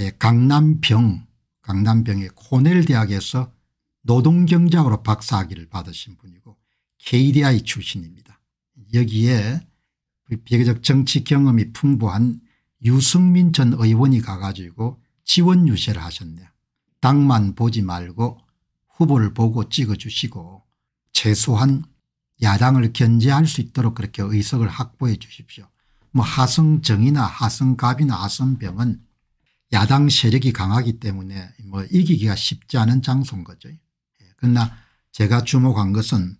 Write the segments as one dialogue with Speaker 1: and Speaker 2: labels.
Speaker 1: 예, 강남병 강남병의 코넬 대학에서 노동경제학으로 박사학위를 받으신 분이고 KDI 출신입니다. 여기에 비교적 정치 경험이 풍부한 유승민 전 의원이 가가지고 지원 유세를 하셨네요. 당만 보지 말고 후보를 보고 찍어주시고 최소한 야당을 견제할 수 있도록 그렇게 의석을 확보해 주십시오. 뭐 하성정이나 하성갑이나 하성병은 야당 세력이 강하기 때문에 뭐 이기기가 쉽지 않은 장소인 거죠. 예. 그러나 제가 주목한 것은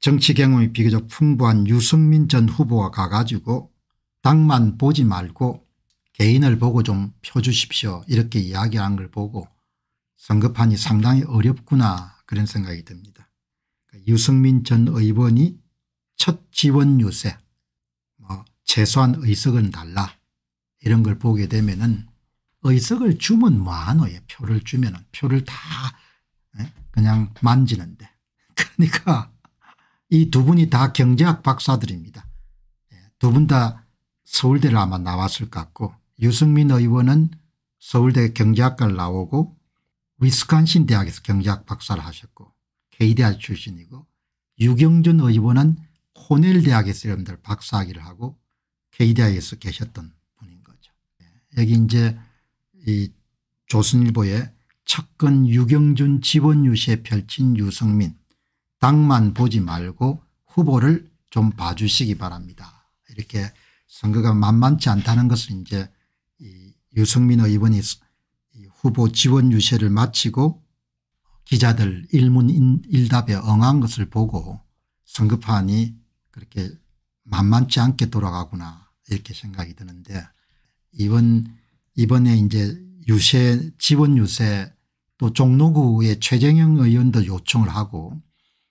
Speaker 1: 정치 경험이 비교적 풍부한 유승민 전 후보가 가가지고 당만 보지 말고 개인을 보고 좀 펴주십시오 이렇게 이야기한 걸 보고 선거판이 상당히 어렵구나 그런 생각이 듭니다. 그러니까 유승민 전 의원이 첫 지원 유세 뭐 최소한 의석은 달라 이런 걸 보게 되면 은 의석을 주면 뭐하노 예, 표를 주면 표를 다 예? 그냥 만지는데 그러니까 이 두 분이 다 경제학 박사들입니다. 예, 두분 다 서울대를 아마 나왔을 것 같고 유승민 의원은 서울대 경제학과를 나오고 위스콘신 대학에서 경제학 박사를 하셨고 k 대 출신이고 유경준 의원은 코넬 대학에서 여러분들 박사학위를 하고 k 대에서 계셨던 분인 거죠. 예, 여기 이제 이 조선일보에 측근 유경준 지원유시에 펼친 유승민 당만 보지 말고 후보를 좀 봐주시기 바랍니다. 이렇게 선거가 만만치 않다는 것을 이제 이 유승민 의원이 후보 지원 유세를 마치고 기자들 일문 일답에 응한 것을 보고 선거판이 그렇게 만만치 않게 돌아가구나 이렇게 생각이 드는데 이번 이번에 이제 유세 지원 유세 또 종로구의 최정영 의원도 요청을 하고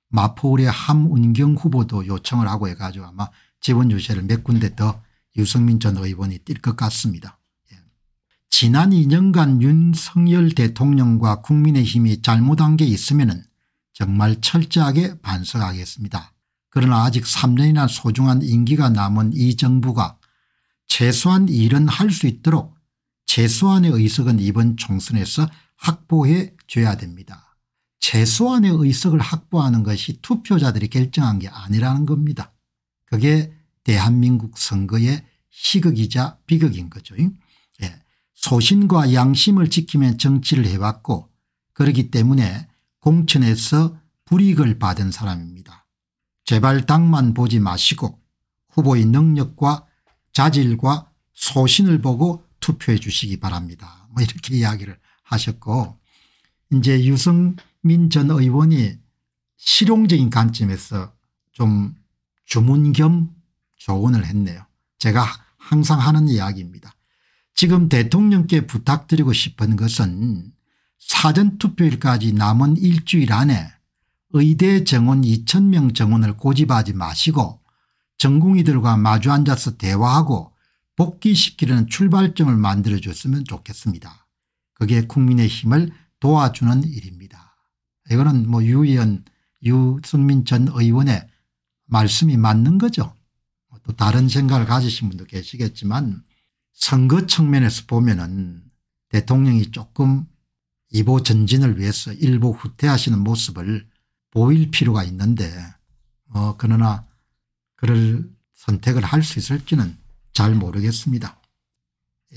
Speaker 1: 마포울의 함운경 후보도 요청을 하고 해가지고 아마 지원 유세를 몇 군데 더 유승민 전 의원이 뛸 것 같습니다. 예. 지난 2년간 윤석열 대통령과 국민의힘이 잘못한 게 있으면 정말 철저하게 반성하겠습니다. 그러나 아직 3년이나 소중한 임기가 남은 이 정부가 최소한 일은 할 수 있도록 재수안의 의석은 이번 총선에서 확보해 줘야 됩니다. 재수안의 의석을 확보하는 것이 투표자들이 결정한 게 아니라는 겁니다. 그게 대한민국 선거의 시극이자 비극인 거죠. 예. 소신과 양심을 지키며 정치를 해왔고 그렇기 때문에 공천에서 불이익을 받은 사람입니다. 제발 당만 보지 마시고 후보의 능력과 자질과 소신을 보고 투표해 주시기 바랍니다. 뭐 이렇게 이야기를 하셨고 이제 유승민 전 의원이 실용적인 관점에서 좀 주문 겸 조언을 했네요. 제가 항상 하는 이야기입니다. 지금 대통령께 부탁드리고 싶은 것은 사전투표일까지 남은 일주일 안에 의대 정원 2천명 정원을 고집하지 마시고 전공의들과 마주 앉아서 대화하고 복귀시키려는 출발점을 만들어줬으면 좋겠습니다. 그게 국민의 힘을 도와주는 일입니다. 이거는 뭐 유의원 유승민 전 의원의 말씀이 맞는 거죠. 또 다른 생각을 가지신 분도 계시겠지만 선거 측면에서 보면 은 대통령이 조금 이보 전진을 위해서 일보 후퇴하시는 모습을 보일 필요가 있는데 어 그러나 그를 선택을 할 수 있을지는 잘 모르겠습니다.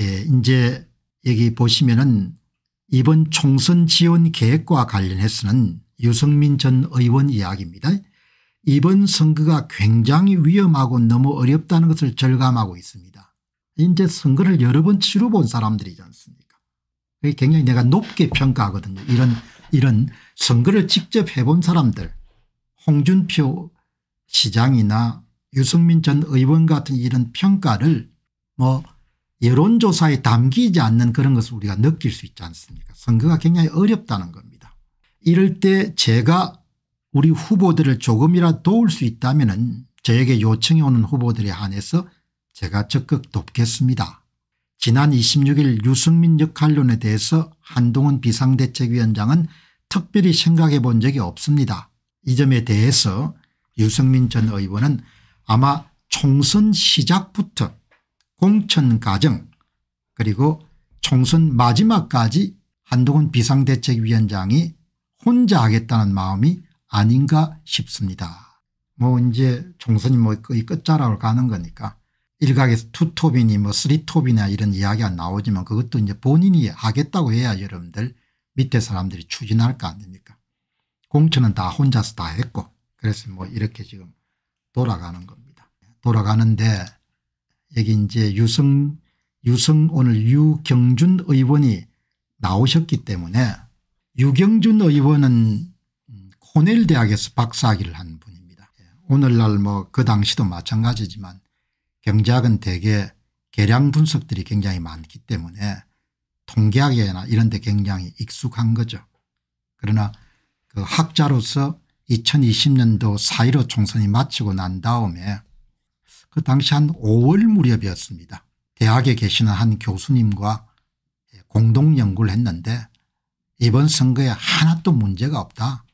Speaker 1: 예, 이제 여기 보시면은 이번 총선 지원 계획과 관련해서는 유승민 전 의원 이야기입니다. 이번 선거가 굉장히 위험하고 너무 어렵다는 것을 절감하고 있습니다. 이제 선거를 여러 번 치러본 사람들이지 않습니까 굉장히 내가 높게 평가하거든요. 이런 이런 선거를 직접 해본 사람들 홍준표 시장이나 유승민 전 의원 같은 이런 평가를 뭐 여론조사에 담기지 않는 그런 것을 우리가 느낄 수 있지 않습니까 선거가 굉장히 어렵다는 겁니다. 이럴 때 제가 우리 후보들을 조금이라도 도울 수 있다면 은 저에게 요청이 오는 후보들에 한해서 제가 적극 돕겠습니다. 지난 26일 유승민 역할론에 대해서 한동훈 비상대책위원장은 특별히 생각해 본 적이 없습니다. 이 점에 대해서 유승민 전 의원은 아마 총선 시작부터 공천과정 그리고 총선 마지막까지 한동훈 비상대책위원장이 혼자 하겠다는 마음이 아닌가 싶습니다. 뭐 이제 총선이 뭐 거의 끝자락을 가는 거니까 일각에서 투톱이니 뭐 쓰리톱이나 이런 이야기가 나오지만 그것도 이제 본인이 하겠다고 해야 여러분들 밑에 사람들이 추진할 거 아닙니까 공천은 다 혼자서 다 했고 그래서 뭐 이렇게 지금 돌아가는 겁니다. 돌아가는데 여기 이제 유성 유성 오늘 유경준 의원이 나오셨기 때문에 유경준 의원은 코넬 대학에서 박사학위를 한 분입니다. 예, 오늘날 뭐 그 당시도 마찬가지지만 경제학은 대개 계량 분석들이 굉장히 많기 때문에 통계학이나 이런 데 굉장히 익숙한 거죠. 그러나 그 학자로서 2020년도 4.15 총선이 마치고 난 다음에 그 당시 한 5월 무렵이었습니다. 대학에 계시는 한 교수님과 공동 연구를 했는데 이번 선거에 하나도 문제가 없다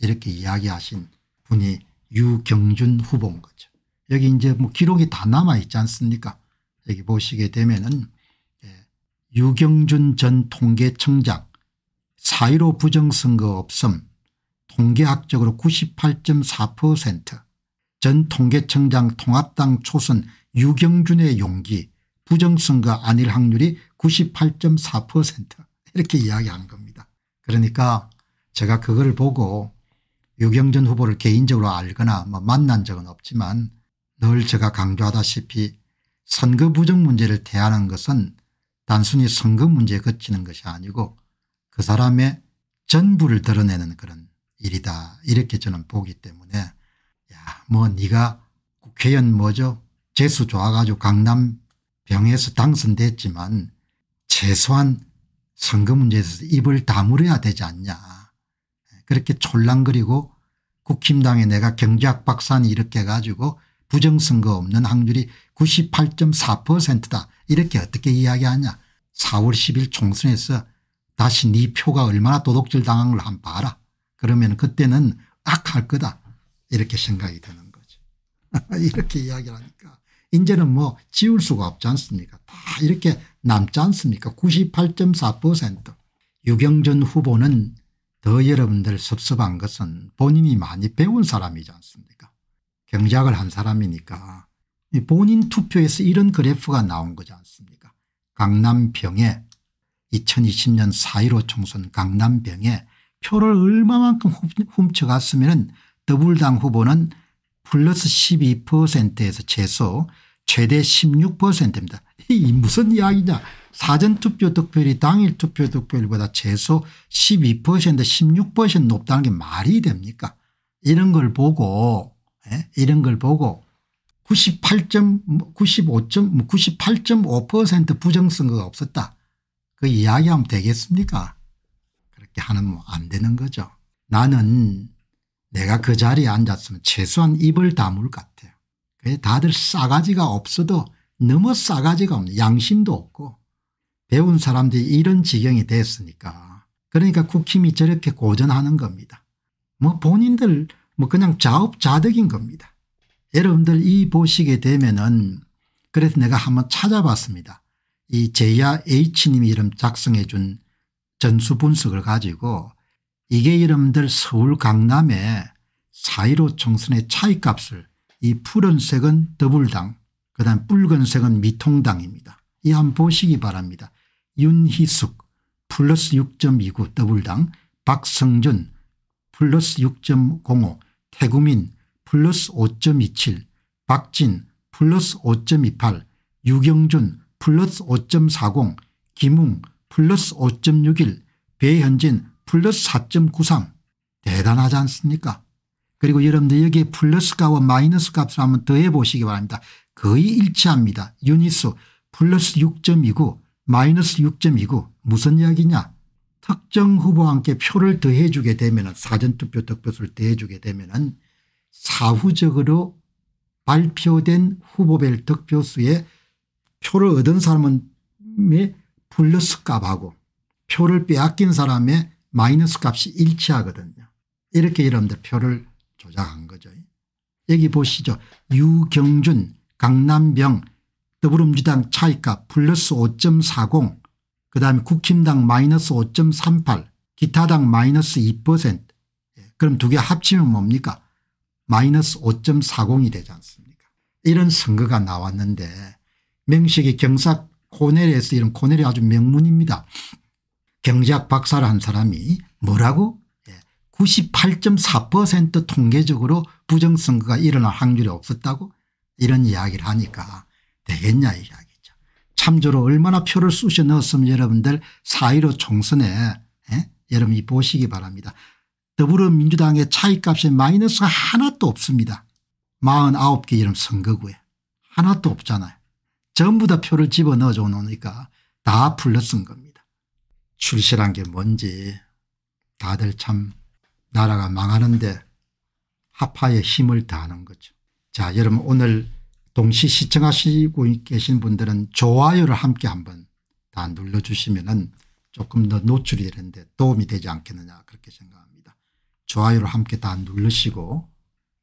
Speaker 1: 이렇게 이야기하신 분이 유경준 후보인 거죠. 여기 이제 뭐 기록이 다 남아있지 않습니까 여기 보시게 되면은 예, 유경준 전 통계청장 4.15 부정선거 없음 통계학적으로 98.4%전 통계청장 통합당 초선 유경준의 용기 부정선거 안일 확률이 98.4% 이렇게 이야기한 겁니다. 그러니까 제가 그걸 보고 유경준 후보를 개인적으로 알거나 뭐 만난 적은 없지만 늘 제가 강조하다시피 선거 부정 문제를 대하는 것은 단순히 선거 문제에 그치는 것이 아니고 그 사람의 전부를 드러내는 그런 일이다 이렇게 저는 보기 때문에 야뭐 네가 국회의원 뭐죠 재수 좋아가지고 강남 병에서 당선됐지만 최소한 선거 문제에서 입을 다물어야 되지 않냐 그렇게 촐랑거리고 국힘당에 내가 경제학 박사니 이렇게 가지고 부정선거 없는 확률이 98.4%다 이렇게 어떻게 이야기하냐 4월 10일 총선에서 다시 네 표가 얼마나 도덕질 당한 걸 한번 봐라 그러면 그때는 악할 거다 이렇게 생각이 되는 거죠. 이렇게 이야기를 하니까 이제는 뭐 지울 수가 없지 않습니까 다 이렇게 남지 않습니까 98.4% 유경준 후보는 더 여러분들 섭섭한 것은 본인이 많이 배운 사람이지 않습니까 경작을 한 사람이니까 본인 투표에서 이런 그래프가 나온 거지 않습니까 강남병에 2020년 4.15 총선 강남병에 표를 얼마만큼 훔쳐갔으면 더불당 후보는 플러스 12%에서 최소 최대 16%입니다. 이 무슨 이야기냐 사전투표 득표율이 당일 투표 득표율보다 최소 12% 16% 높다는 게 말이 됩니까 이런 걸 보고 예? 이런 걸 보고 9 8 5 9 8 부정선거가 없었다 그 이야기하면 되겠습니까 그렇게 하면 뭐 안 되는 거죠. 나는 내가 그 자리에 앉았으면 최소한 입을 다물 것 같아요. 다들 싸가지가 없어도 너무 싸가지가 없는 양심도 없고 배운 사람들이 이런 지경이 됐으니까 그러니까 국힘이 저렇게 고전하는 겁니다. 뭐 본인들 뭐 그냥 자업자득인 겁니다. 여러분들 이 보시게 되면은 그래서 내가 한번 찾아봤습니다. 이 제야 H님 이름 작성해 준 전수 분석을 가지고 이게 이름들 서울 강남의 4.15 총선의 차이값을 이 푸른색은 더블당 그다음 붉은색은 미통당입니다. 이 한번 보시기 바랍니다. 윤희숙 플러스 6.29 더블당 박성준 플러스 6.05 태구민 플러스 5.27 박진 플러스 5.28 유경준 플러스 5.40 김웅 플러스 5.61 배현진 플러스 4.93 대단하지 않습니까 그리고 여러분들 여기에 플러스값과 마이너스 값을 한번 더해 보시기 바랍니다. 거의 일치합니다. 유닛수 플러스 6.29 마이너스 6.29 무슨 이야기냐 특정 후보와 함께 표를 더해 주게 되면 사전투표 득표수를 더해 주게 되면 사후적으로 발표된 후보별 득표수에 표를 얻은 사람의 플러스 값하고 표를 빼앗긴 사람의 마이너스 값이 일치하거든요. 이렇게 여러분들 표를 조작한 거죠. 여기 보시죠. 유경준 강남병 더불어민주당 차이값 플러스 5.40 그다음에 국힘당 마이너스 5.38 기타당 마이너스 2% 예, 그럼 두 개 합치면 뭡니까 마이너스 5.40이 되지 않습니까 이런 선거가 나왔는데 명식이 경사 코넬에서 이런 코넬이 아주 명문입니다. 경제학 박사를 한 사람이 뭐라고 98.4% 예, 통계적으로 부정선거가 일어날 확률이 없었다고 이런 이야기를 하니까 되겠냐 이야기죠 참조로 얼마나 표를 쑤셔 넣었으면 여러분들 사1로 총선에 예? 여러분이 보시기 바랍니다. 더불어민주당의 차이값에 마이너스가 하나도 없습니다. 49개 이런 선거구에 하나도 없잖아요. 전부 다 표를 집어넣어줘 놓으니까 다 불러쓴 겁니다. 출시란 게 뭔지 다들 참 나라가 망하는데 하파의 힘을 다하는 거죠. 자 여러분 오늘 동시 시청하시고 계신 분들은 좋아요를 함께 한번 다 눌러주시면 은 조금 더 노출이 되는데 도움이 되지 않겠느냐 그렇게 생각합니다. 좋아요를 함께 다 누르시고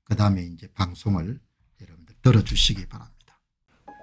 Speaker 1: 그 다음에 이제 방송을 여러분들 들어주시기 바랍니다.